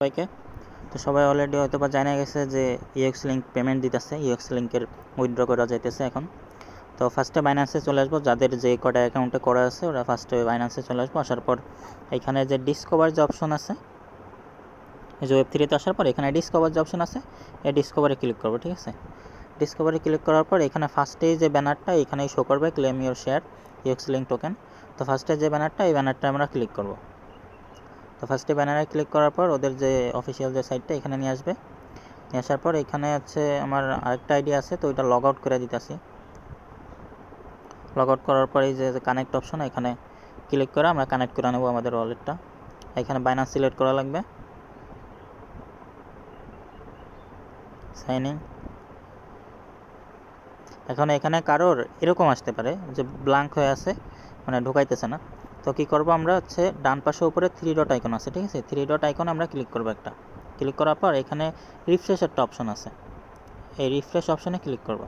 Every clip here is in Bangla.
সবাইকে তো সবাই অলরেডি হয়তো বা জানা গেছে যে ইউএক্স লিঙ্ক পেমেন্ট দিতেছে ইউএক্স লিঙ্কের উইথড্র করা যাইতেছে এখন তো ফার্স্টে বাইন্যান্সে চলে আসবো যাদের যে কটা অ্যাকাউন্টে করা আছে ওরা ফার্স্টে বাইন্যান্সে চলে আসবো আসার পর এখানে যে ডিসকভার যে অপশন আছে যে ওয়েব থ্রিতে আসার পর এখানে ডিসকভার যে অপশন আছে এই ডিসকভারে ক্লিক করবো ঠিক আছে ডিসকভারে ক্লিক করার পর এখানে ফার্স্টেই যে ব্যানারটা এখানে শো করবে claim your share UX link token তো ফার্স্টে যে ব্যানারটা এই ব্যানারটা আমরা ক্লিক করবো তো ফার্স্টে ব্যানারে ক্লিক করার পর ওদের যে অফিসিয়াল যে সাইটটা এখানে নিয়ে আসবে নিয়ে আসার পর এখানে আছে আমার আরেকটা আইডি আছে তো ওইটা লগ আউট করে দিতেছি লগ আউট করার পরে যে কানেক্ট অপশন এখানে ক্লিক করে আমরা কানেক্ট করে নেব আমাদের ওয়ালেটটা এখানে বাইনান্স সিলেক্ট করা লাগবে সাইন ইন এখন এখানে কারোর এরকম আসতে পারে যে ব্ল্যাঙ্ক হয়ে আছে মানে ঢুকাইতেছে না তো কী করবো আমরা হচ্ছে ডান পাশে উপরে থ্রি ডট আইকন আছে ঠিক আছে থ্রি ডট আইকনে আমরা ক্লিক করবো একটা ক্লিক করার পর এখানে রিফ্রেশ একটা অপশন আছে এই রিফ্রেশ অপশনে ক্লিক করব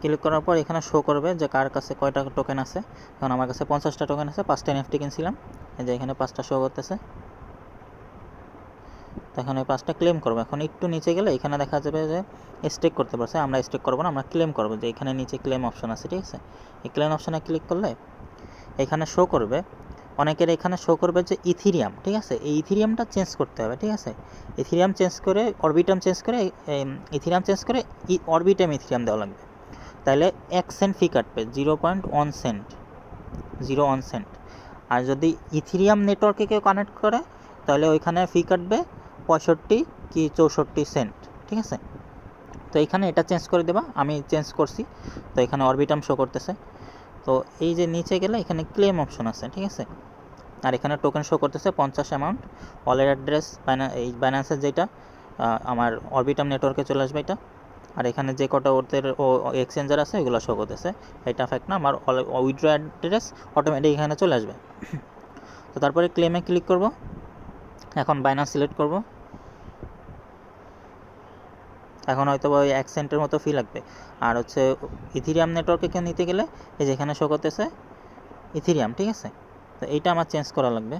ক্লিক করার পর এখানে শো করবে যে কার কাছে কয়টা টোকেন আছে এখন আমার কাছে পঞ্চাশটা টোকেন আছে পাঁচটা এনএফটি কিনছিলাম এই যে এখানে পাঁচটা শো করতেছে তখন ওই পাঁচটা ক্লেম করবো এখন একটু নিচে গেলে এখানে দেখা যাবে যে স্টেক করতে পারছে আমরা স্টেক করবো না আমরা ক্লেম করবো যে এখানে নিচে ক্লেম অপশন আছে ঠিক আছে এই ক্লেম অপশানে ক্লিক করলে এখানে শো করবে অনেকের এখানে শো করবে যে ইথিরিয়াম ঠিক আছে এই ইথিরিয়ামটা চেঞ্জ করতে হবে ঠিক আছে ইথিরিয়াম চেঞ্জ করে অরবিটাম চেঞ্জ করে ইথিরিয়াম চেঞ্জ করে অরবিটাম ইথিরিয়াম দেওয়া লাগবে তাহলে এক সেন্ট ফি কাটবে zero point one cent zero one cent আর যদি ইথিরিয়াম নেটওয়ার্কে কেউ কানেক্ট করে তাহলে ওইখানে ফি কাটবে পঁয়ষট্টি কি চৌষট্টি সেন্ট ঠিক আছে তো এখানে এটা চেঞ্জ করে দেবা আমি চেঞ্জ করছি তো এখানে অরবিটাম শো করতেছে তো এই যে নিচে গেলে এখানে ক্লেম অপশন আছে ঠিক আছে আর এখানে টোকেন শো করতেছে পঞ্চাশ অ্যামাউন্ট ওয়ালেট অ্যাড্রেস এই ব্যালেন্সের যেটা আমার অরবিটাম নেটওয়ার্কে চলে আসবে এটা আর এখানে যে কটা ওদের ও এক্সচেঞ্জার আছে ওইগুলো শো করতেছে এটা ফ্যাক্ট না আমার উইড্রো অ্যাড্রেস অটোমেটিক এখানে চলে আসবে তো তারপরে ক্লেমে ক্লিক করব এখন বাইনান্স সিলেক্ট করব এখন হয়তো বা ওই এক সেন্টের মতো ফি লাগবে আর হচ্ছে ইথিরিয়াম নেটওয়ার্কে কেউ নিতে গেলে এই যেখানে শো করতেছে ইথিরিয়াম ঠিক আছে তো এইটা আমার চেঞ্জ করা লাগবে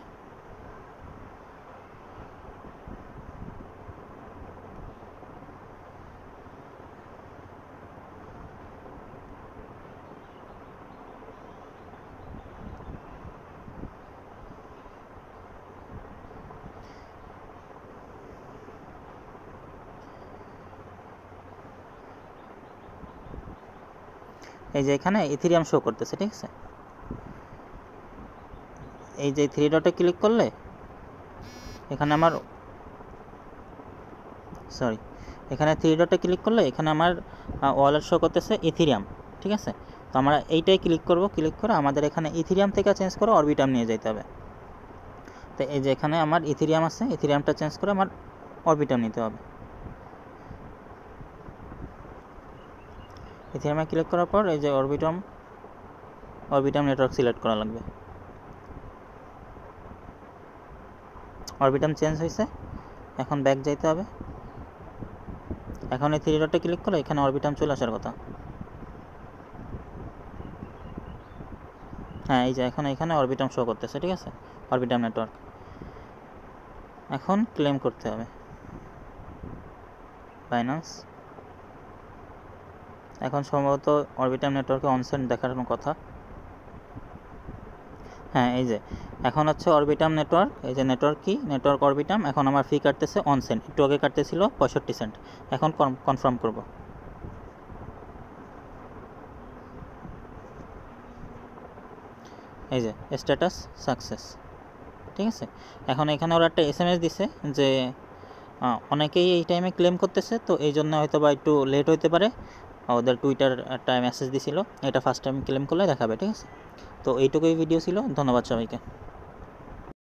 এই যে এখানে ইথিরিয়াম শো করতেছে ঠিক আছে এই যে থ্রি ডটে ক্লিক করলে এখানে আমার সরি এখানে থ্রি ডটে ক্লিক করলে এখানে আমার ওয়ালেট শো করতেছে ইথিরিয়াম ঠিক আছে তো আমরা এইটাই ক্লিক করব ক্লিক করে আমাদের এখানে ইথেরিয়াম থেকে চেঞ্জ করে অরবিটাম নিয়ে যেতে হবে তো এই যে এখানে আমার ইথিরিয়াম আছে ইথিরিয়ামটা চেঞ্জ করে আমার অরবিটাম নিতে হবে ইথেরিয়ামে ক্লিক করার পর এই যে অরবিটম অরবিটাম নেটওয়ার্ক সিলেক্ট করা লাগবে অরবিটম চেঞ্জ হয়েছে এখন ব্যাক যাইতে হবে এখন এই থ্রি ডটে ক্লিক করলে এখানে অরবিটাম চলে আসার কথা হ্যাঁ এই যে এখন এখানে অরবিটাম শো করতেছে ঠিক আছে অরবিটাম নেটওয়ার্ক এখন ক্লেম করতে হবে বাইনান্স এখন সম্ভবত অরবিটাম নেটওয়ার্কে অনসেন্ট দেখানোর কথা হ্যাঁ এই যে এখন হচ্ছে অরবিটাম নেটওয়ার্ক এই যে নেটওয়ার্ক কি নেটওয়ার্ক অরবিটাম এখন আমার ফি কাটতেছে অন সেন্ট একটু আগে কাটতেছিল পঁয়ষট্টি সেন্ট এখন কনফার্ম করব এই যে স্ট্যাটাস সাকসেস ঠিক আছে এখন এখানে ওরা একটা এস এম এস দিছে যে অনেকেই এই টাইমে ক্লেম করতেছে তো এই জন্য হয়তো বা একটু লেট হইতে পারে ওদের টুইটার একটা মেসেজ দিছিল এটা ফার্স্ট টাইম ক্লেম করলে দেখাবে ঠিক আছে তো এইটুকুই ভিডিও ছিল ধন্যবাদ সবাইকে